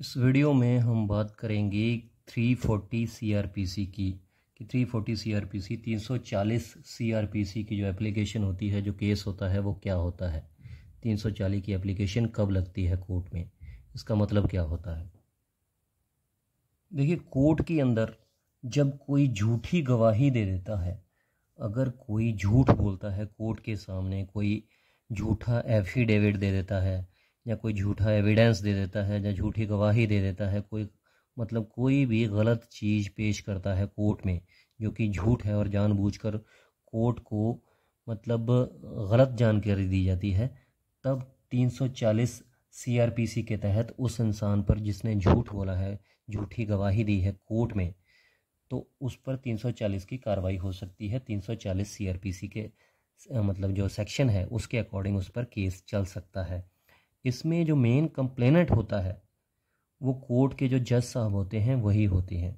इस वीडियो में हम बात करेंगे 340 सीआरपीसी की कि 340 सीआरपीसी 340 सीआरपीसी की जो एप्लीकेशन होती है जो केस होता है वो क्या होता है 340 की एप्लीकेशन कब लगती है कोर्ट में इसका मतलब क्या होता है देखिए कोर्ट के अंदर जब कोई झूठी गवाही दे देता है अगर कोई झूठ बोलता है कोर्ट के सामने कोई झूठा एफिडेविट दे देता है या कोई झूठा एविडेंस दे देता है या झूठी गवाही दे देता है कोई मतलब कोई भी गलत चीज़ पेश करता है कोर्ट में जो कि झूठ है और जानबूझकर कोर्ट को मतलब गलत जानकारी दी जाती है तब 340 सीआरपीसी के तहत उस इंसान पर जिसने झूठ बोला है झूठी गवाही दी है कोर्ट में तो उस पर 340 की कार्रवाई हो सकती है 340 सीआरपीसी के मतलब जो सेक्शन है उसके अकॉर्डिंग उस पर केस चल सकता है इसमें जो मेन कंप्लेनेंट होता है वो कोर्ट के जो जज साहब होते हैं वही होते हैं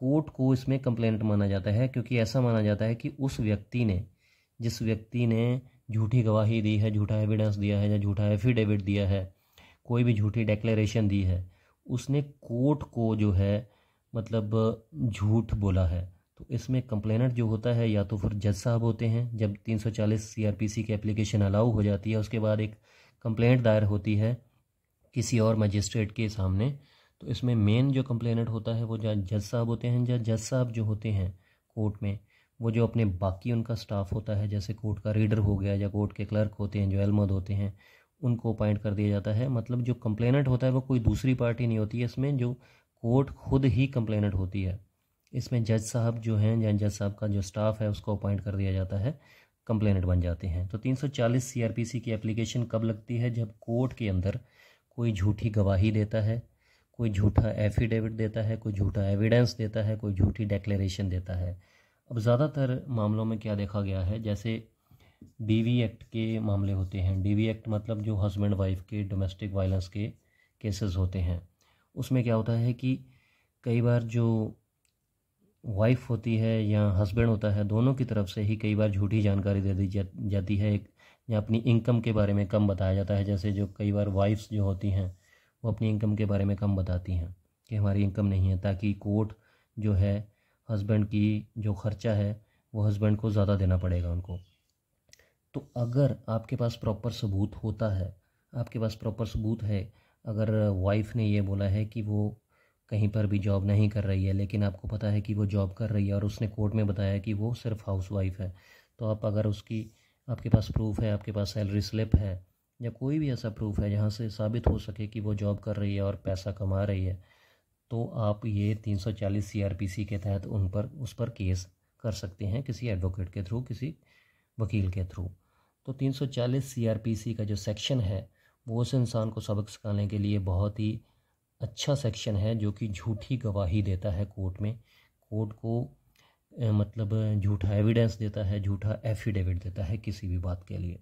कोर्ट को इसमें कंप्लेनेंट माना जाता है क्योंकि ऐसा माना जाता है कि उस व्यक्ति ने जिस व्यक्ति ने झूठी गवाही दी है झूठा एविडेंस दिया है या झूठा एफिडेविट दिया है कोई भी झूठी डेक्लेशन दी है उसने कोर्ट को जो है मतलब झूठ बोला है तो इसमें कंप्लेनेंट जो होता है या तो फिर जज साहब होते हैं जब 340 सीआरपीसी की एप्लीकेशन अलाउ हो जाती है उसके बाद एक कंप्लेंट दायर होती है किसी और मजिस्ट्रेट के सामने तो इसमें मेन जो कंप्लेनेंट होता है वो जज साहब होते हैं जहाँ जज साहब जो होते हैं कोर्ट में वो जो अपने बाकी उनका स्टाफ होता है जैसे कोर्ट का रीडर हो गया या कोर्ट के क्लर्क होते हैं जो एलमद होते हैं उनको अपॉइंट कर दिया जाता है मतलब जो कंप्लेनेंट होता है वो कोई दूसरी पार्टी नहीं होती है इसमें जो कोर्ट खुद ही कंप्लेनेंट होती है इसमें जज साहब जो हैं या जज साहब का जो स्टाफ है उसको अपॉइंट कर दिया जाता है कंप्लेनेंट बन जाते हैं तो 340 सीआरपीसी की एप्लीकेशन कब लगती है जब कोर्ट के अंदर कोई झूठी गवाही देता है कोई झूठा एफिडेविट देता है कोई झूठा एविडेंस देता है कोई झूठी डेक्लेरेशन देता है अब ज़्यादातर मामलों में क्या देखा गया है जैसे डीवी एक्ट के मामले होते हैं डीवी एक्ट मतलब जो हस्बैंड वाइफ के डोमेस्टिक वायलेंस के केसेस होते हैं उसमें क्या होता है कि कई बार जो वाइफ होती है या हस्बैंड होता है दोनों की तरफ से ही कई बार झूठी जानकारी दे दी जा, जाती है एक या अपनी इनकम के बारे में कम बताया जाता है जैसे जो कई बार वाइफ्स जो होती हैं वो अपनी इनकम के बारे में कम बताती हैं कि हमारी इनकम नहीं है ताकि कोर्ट जो है हस्बैंड की जो ख़र्चा है वो हस्बैंड को ज़्यादा देना पड़ेगा उनको तो अगर आपके पास प्रॉपर सबूत होता है आपके पास प्रॉपर सबूत है अगर वाइफ ने ये बोला है कि वो कहीं पर भी जॉब नहीं कर रही है लेकिन आपको पता है कि वो जॉब कर रही है और उसने कोर्ट में बताया कि वो सिर्फ हाउस वाइफ है तो आप अगर उसकी आपके पास प्रूफ है आपके पास सैलरी स्लिप है या कोई भी ऐसा प्रूफ है जहाँ से साबित हो सके कि वो जॉब कर रही है और पैसा कमा रही है तो आप ये 340 सीआरपीसी के तहत उन पर उस पर केस कर सकते हैं किसी एडवोकेट के थ्रू किसी वकील के थ्रू तो 340 सीआरपीसी का जो सेक्शन है वो उस इंसान को सबक सिखाने के लिए बहुत ही अच्छा सेक्शन है जो कि झूठी गवाही देता है कोर्ट में कोर्ट को मतलब झूठा एविडेंस देता है झूठा एफिडेविट देता है किसी भी बात के लिए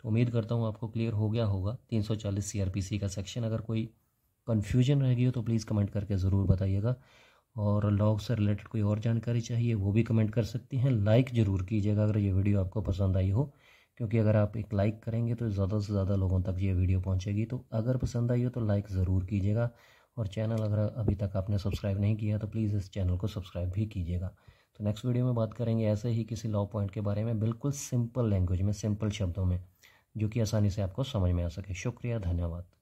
तो उम्मीद करता हूँ आपको क्लियर हो गया होगा 340 सीआरपीसी का सेक्शन अगर कोई कन्फ्यूजन रह गई हो तो प्लीज़ कमेंट करके ज़रूर बताइएगा और लॉग से रिलेटेड कोई और जानकारी चाहिए वो भी कमेंट कर सकती हैं लाइक ज़रूर कीजिएगा अगर ये वीडियो आपको पसंद आई हो क्योंकि अगर आप एक लाइक करेंगे तो ज़्यादा से ज़्यादा लोगों तक ये वीडियो पहुँचेगी तो अगर पसंद आई हो तो लाइक ज़रूर कीजिएगा और चैनल अगर अभी तक आपने सब्सक्राइब नहीं किया तो प्लीज़ इस चैनल को सब्सक्राइब भी कीजिएगा तो नेक्स्ट वीडियो में बात करेंगे ऐसे ही किसी लॉ पॉइंट के बारे में बिल्कुल सिंपल लैंग्वेज में सिंपल शब्दों में जो कि आसानी से आपको समझ में आ सके शुक्रिया धन्यवाद